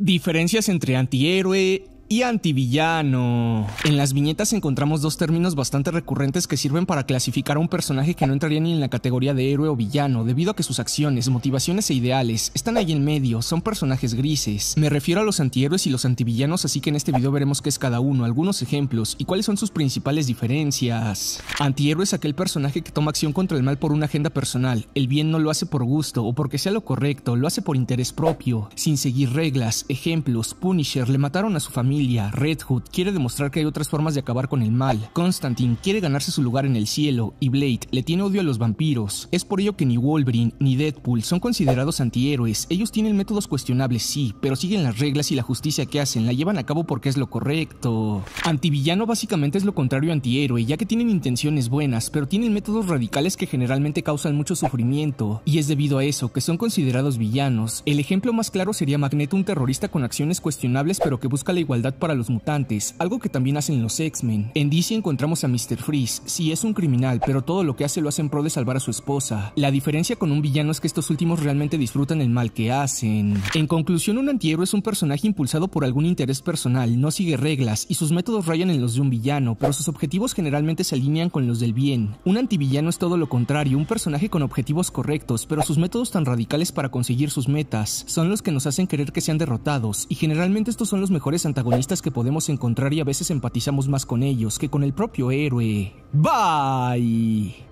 diferencias entre antihéroe, y antivillano. En las viñetas encontramos dos términos bastante recurrentes que sirven para clasificar a un personaje que no entraría ni en la categoría de héroe o villano, debido a que sus acciones, motivaciones e ideales están ahí en medio, son personajes grises. Me refiero a los antihéroes y los antivillanos, así que en este video veremos qué es cada uno, algunos ejemplos y cuáles son sus principales diferencias. Antihéroe es aquel personaje que toma acción contra el mal por una agenda personal, el bien no lo hace por gusto o porque sea lo correcto, lo hace por interés propio, sin seguir reglas, ejemplos, Punisher le mataron a su familia, Redhood Red Hood quiere demostrar que hay otras formas de acabar con el mal, Constantine quiere ganarse su lugar en el cielo y Blade le tiene odio a los vampiros. Es por ello que ni Wolverine ni Deadpool son considerados antihéroes, ellos tienen métodos cuestionables sí, pero siguen las reglas y la justicia que hacen, la llevan a cabo porque es lo correcto. Antivillano básicamente es lo contrario a antihéroe, ya que tienen intenciones buenas, pero tienen métodos radicales que generalmente causan mucho sufrimiento, y es debido a eso que son considerados villanos. El ejemplo más claro sería Magneto, un terrorista con acciones cuestionables pero que busca la igualdad para los mutantes, algo que también hacen los X-Men. En DC encontramos a Mr. Freeze, sí es un criminal, pero todo lo que hace lo hace en pro de salvar a su esposa. La diferencia con un villano es que estos últimos realmente disfrutan el mal que hacen. En conclusión, un antihéroe es un personaje impulsado por algún interés personal, no sigue reglas y sus métodos rayan en los de un villano, pero sus objetivos generalmente se alinean con los del bien. Un antivillano es todo lo contrario, un personaje con objetivos correctos, pero sus métodos tan radicales para conseguir sus metas son los que nos hacen querer que sean derrotados, y generalmente estos son los mejores antagonistas que podemos encontrar y a veces empatizamos más con ellos que con el propio héroe. Bye.